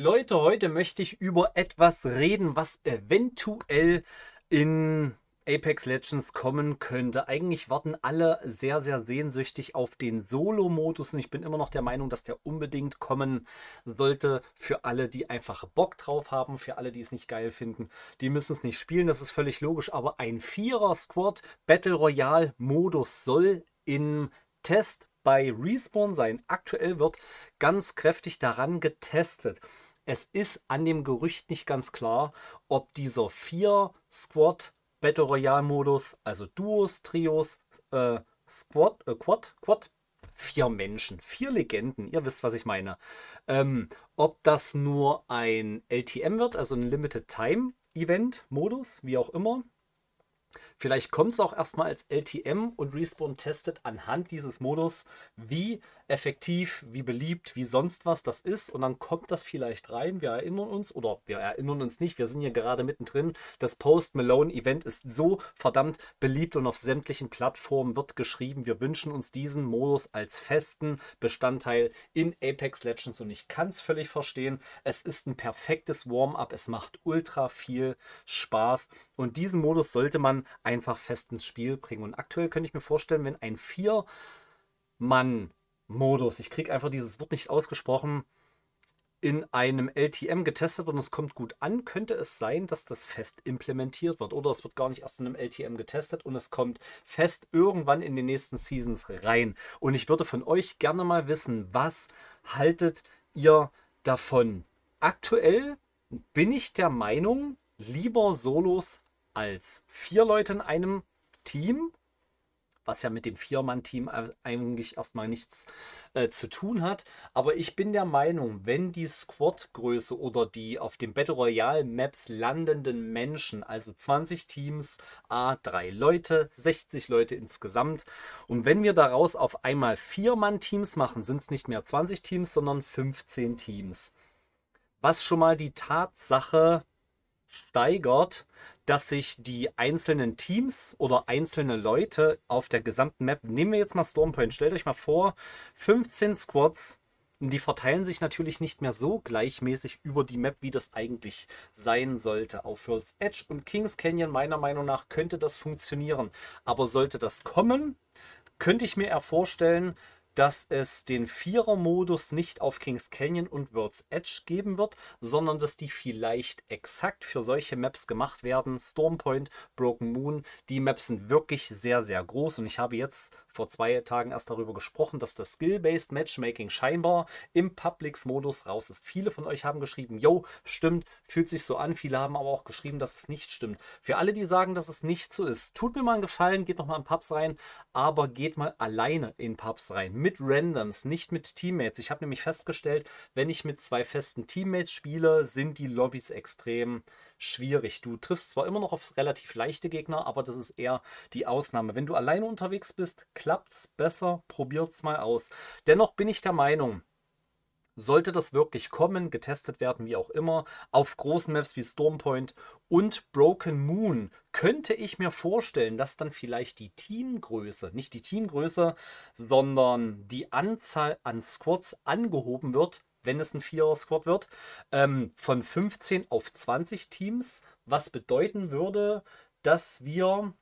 Leute, heute möchte ich über etwas reden, was eventuell in Apex Legends kommen könnte. Eigentlich warten alle sehr, sehr sehnsüchtig auf den Solo-Modus und ich bin immer noch der Meinung, dass der unbedingt kommen sollte für alle, die einfach Bock drauf haben, für alle, die es nicht geil finden. Die müssen es nicht spielen, das ist völlig logisch, aber ein Vierer-Squad Battle Royale-Modus soll im Test bei Respawn sein. Aktuell wird ganz kräftig daran getestet. Es ist an dem Gerücht nicht ganz klar, ob dieser 4-Squad Battle Royale Modus, also Duos, Trios, äh, Squad, äh, Quad, Quad, vier Menschen, vier Legenden, ihr wisst, was ich meine. Ähm, ob das nur ein LTM wird, also ein Limited Time Event Modus, wie auch immer, Vielleicht kommt es auch erstmal als LTM und Respawn testet anhand dieses Modus, wie effektiv, wie beliebt, wie sonst was das ist. Und dann kommt das vielleicht rein. Wir erinnern uns oder wir erinnern uns nicht. Wir sind hier gerade mittendrin. Das Post Malone Event ist so verdammt beliebt und auf sämtlichen Plattformen wird geschrieben. Wir wünschen uns diesen Modus als festen Bestandteil in Apex Legends. Und ich kann es völlig verstehen. Es ist ein perfektes Warm-up. Es macht ultra viel Spaß. Und diesen Modus sollte man einfach fest ins Spiel bringen. Und aktuell könnte ich mir vorstellen, wenn ein 4 Mann Modus. Ich kriege einfach dieses Wort nicht ausgesprochen in einem LTM getestet wird und es kommt gut an, könnte es sein, dass das fest implementiert wird. Oder es wird gar nicht erst in einem LTM getestet und es kommt fest irgendwann in den nächsten Seasons rein. Und ich würde von euch gerne mal wissen, was haltet ihr davon? Aktuell bin ich der Meinung, lieber Solos als vier Leute in einem Team was ja mit dem Viermann-Team eigentlich erstmal nichts äh, zu tun hat. Aber ich bin der Meinung, wenn die Squad-Größe oder die auf den Battle Royale-Maps landenden Menschen, also 20 Teams, a 3 Leute, 60 Leute insgesamt, und wenn wir daraus auf einmal Viermann-Teams machen, sind es nicht mehr 20 Teams, sondern 15 Teams. Was schon mal die Tatsache steigert, dass sich die einzelnen Teams oder einzelne Leute auf der gesamten Map, nehmen wir jetzt mal Stormpoint, stellt euch mal vor, 15 Squads, die verteilen sich natürlich nicht mehr so gleichmäßig über die Map, wie das eigentlich sein sollte. Auf World's Edge und Kings Canyon meiner Meinung nach könnte das funktionieren. Aber sollte das kommen, könnte ich mir eher vorstellen, dass es den Vierer-Modus nicht auf Kings Canyon und World's Edge geben wird, sondern dass die vielleicht exakt für solche Maps gemacht werden. Stormpoint, Broken Moon, die Maps sind wirklich sehr, sehr groß und ich habe jetzt vor zwei Tagen erst darüber gesprochen, dass das Skill-Based Matchmaking scheinbar im Publix-Modus raus ist. Viele von euch haben geschrieben, yo, stimmt, fühlt sich so an. Viele haben aber auch geschrieben, dass es nicht stimmt. Für alle, die sagen, dass es nicht so ist, tut mir mal einen Gefallen, geht nochmal in Pubs rein, aber geht mal alleine in Pubs rein. Mit mit Randoms, nicht mit Teammates. Ich habe nämlich festgestellt, wenn ich mit zwei festen Teammates spiele, sind die Lobbys extrem schwierig. Du triffst zwar immer noch auf relativ leichte Gegner, aber das ist eher die Ausnahme. Wenn du alleine unterwegs bist, klappt es besser, Probiert es mal aus. Dennoch bin ich der Meinung, sollte das wirklich kommen, getestet werden, wie auch immer, auf großen Maps wie Stormpoint und Broken Moon, könnte ich mir vorstellen, dass dann vielleicht die Teamgröße, nicht die Teamgröße, sondern die Anzahl an Squads angehoben wird, wenn es ein Vierer-Squad wird, ähm, von 15 auf 20 Teams, was bedeuten würde, dass wir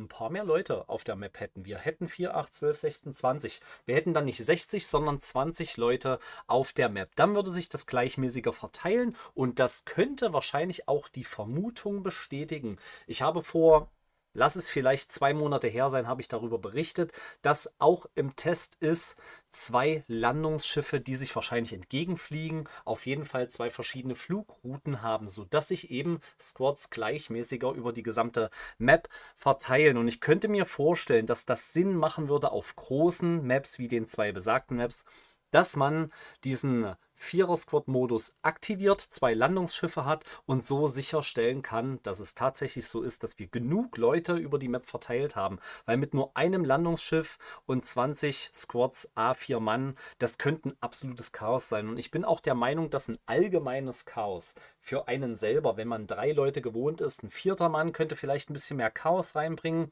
ein paar mehr Leute auf der Map hätten. Wir hätten 4, 8, 12, 16, 20. Wir hätten dann nicht 60, sondern 20 Leute auf der Map. Dann würde sich das gleichmäßiger verteilen und das könnte wahrscheinlich auch die Vermutung bestätigen. Ich habe vor lass es vielleicht zwei Monate her sein, habe ich darüber berichtet, dass auch im Test ist zwei Landungsschiffe, die sich wahrscheinlich entgegenfliegen, auf jeden Fall zwei verschiedene Flugrouten haben, sodass sich eben Squads gleichmäßiger über die gesamte Map verteilen. Und ich könnte mir vorstellen, dass das Sinn machen würde auf großen Maps wie den zwei besagten Maps, dass man diesen Vierer-Squad-Modus aktiviert, zwei Landungsschiffe hat und so sicherstellen kann, dass es tatsächlich so ist, dass wir genug Leute über die Map verteilt haben. Weil mit nur einem Landungsschiff und 20 Squads A4 Mann, das könnte ein absolutes Chaos sein. Und ich bin auch der Meinung, dass ein allgemeines Chaos für einen selber, wenn man drei Leute gewohnt ist, ein vierter Mann könnte vielleicht ein bisschen mehr Chaos reinbringen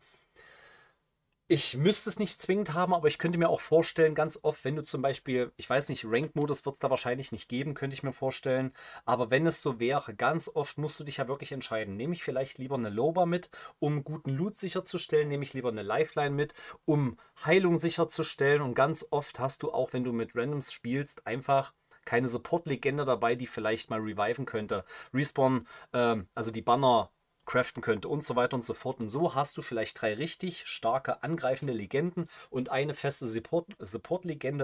ich müsste es nicht zwingend haben, aber ich könnte mir auch vorstellen, ganz oft, wenn du zum Beispiel, ich weiß nicht, Ranked-Modus wird es da wahrscheinlich nicht geben, könnte ich mir vorstellen. Aber wenn es so wäre, ganz oft musst du dich ja wirklich entscheiden. Nehme ich vielleicht lieber eine Loba mit, um guten Loot sicherzustellen? Nehme ich lieber eine Lifeline mit, um Heilung sicherzustellen? Und ganz oft hast du auch, wenn du mit Randoms spielst, einfach keine Support-Legende dabei, die vielleicht mal reviven könnte. Respawn, ähm, also die Banner craften könnte und so weiter und so fort. Und so hast du vielleicht drei richtig starke angreifende Legenden und eine feste Support-Legende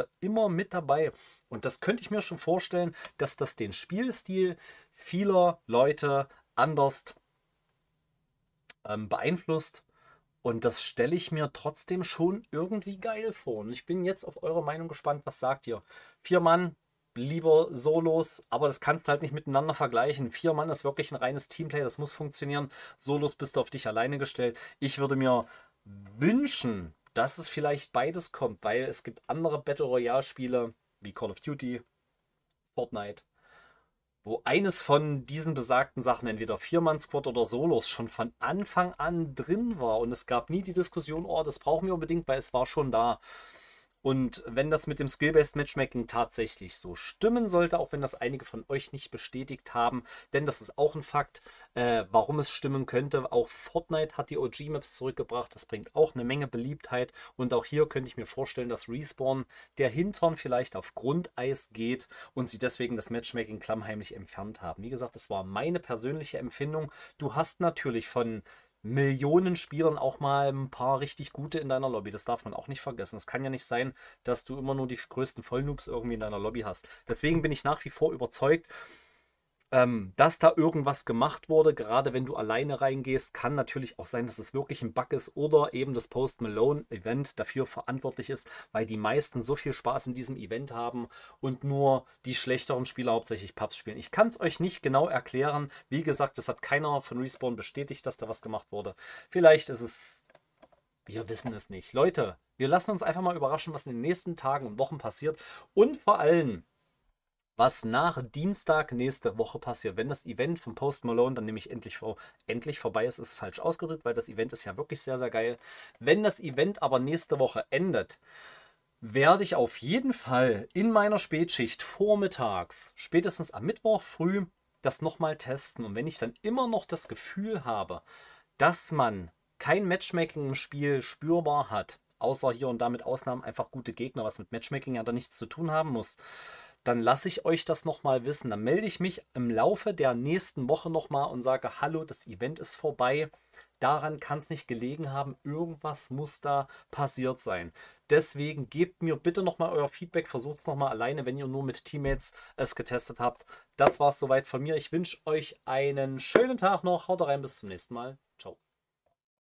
Support immer mit dabei. Und das könnte ich mir schon vorstellen, dass das den Spielstil vieler Leute anders ähm, beeinflusst. Und das stelle ich mir trotzdem schon irgendwie geil vor. Und ich bin jetzt auf eure Meinung gespannt. Was sagt ihr? Vier Mann, lieber Solos, aber das kannst du halt nicht miteinander vergleichen. Vier Mann ist wirklich ein reines Teamplay, das muss funktionieren. Solos bist du auf dich alleine gestellt. Ich würde mir wünschen, dass es vielleicht beides kommt, weil es gibt andere Battle Royale Spiele wie Call of Duty, Fortnite, wo eines von diesen besagten Sachen, entweder Viermann-Squad oder Solos, schon von Anfang an drin war und es gab nie die Diskussion, oh, das brauchen wir unbedingt, weil es war schon da. Und wenn das mit dem Skill-Based Matchmaking tatsächlich so stimmen sollte, auch wenn das einige von euch nicht bestätigt haben, denn das ist auch ein Fakt, äh, warum es stimmen könnte. Auch Fortnite hat die OG-Maps zurückgebracht, das bringt auch eine Menge Beliebtheit. Und auch hier könnte ich mir vorstellen, dass Respawn der Hintern vielleicht auf Grundeis geht und sie deswegen das Matchmaking klammheimlich entfernt haben. Wie gesagt, das war meine persönliche Empfindung. Du hast natürlich von Millionen Spielern auch mal ein paar richtig gute in deiner Lobby. Das darf man auch nicht vergessen. Es kann ja nicht sein, dass du immer nur die größten Vollnoobs irgendwie in deiner Lobby hast. Deswegen bin ich nach wie vor überzeugt, ähm, dass da irgendwas gemacht wurde, gerade wenn du alleine reingehst, kann natürlich auch sein, dass es wirklich ein Bug ist oder eben das Post Malone Event dafür verantwortlich ist, weil die meisten so viel Spaß in diesem Event haben und nur die schlechteren Spieler hauptsächlich Pubs spielen. Ich kann es euch nicht genau erklären. Wie gesagt, es hat keiner von Respawn bestätigt, dass da was gemacht wurde. Vielleicht ist es. Wir wissen es nicht. Leute, wir lassen uns einfach mal überraschen, was in den nächsten Tagen und Wochen passiert. Und vor allem, was nach Dienstag nächste Woche passiert. Wenn das Event von Post Malone dann nämlich endlich, vor, endlich vorbei ist, ist falsch ausgedrückt, weil das Event ist ja wirklich sehr, sehr geil. Wenn das Event aber nächste Woche endet, werde ich auf jeden Fall in meiner Spätschicht vormittags, spätestens am Mittwoch früh, das nochmal testen. Und wenn ich dann immer noch das Gefühl habe, dass man kein Matchmaking im Spiel spürbar hat, außer hier und da mit Ausnahmen einfach gute Gegner, was mit Matchmaking ja da nichts zu tun haben muss, dann lasse ich euch das nochmal wissen. Dann melde ich mich im Laufe der nächsten Woche nochmal und sage, hallo, das Event ist vorbei. Daran kann es nicht gelegen haben. Irgendwas muss da passiert sein. Deswegen gebt mir bitte nochmal euer Feedback. Versucht es nochmal alleine, wenn ihr nur mit Teammates es äh, getestet habt. Das war es soweit von mir. Ich wünsche euch einen schönen Tag noch. Haut rein, bis zum nächsten Mal.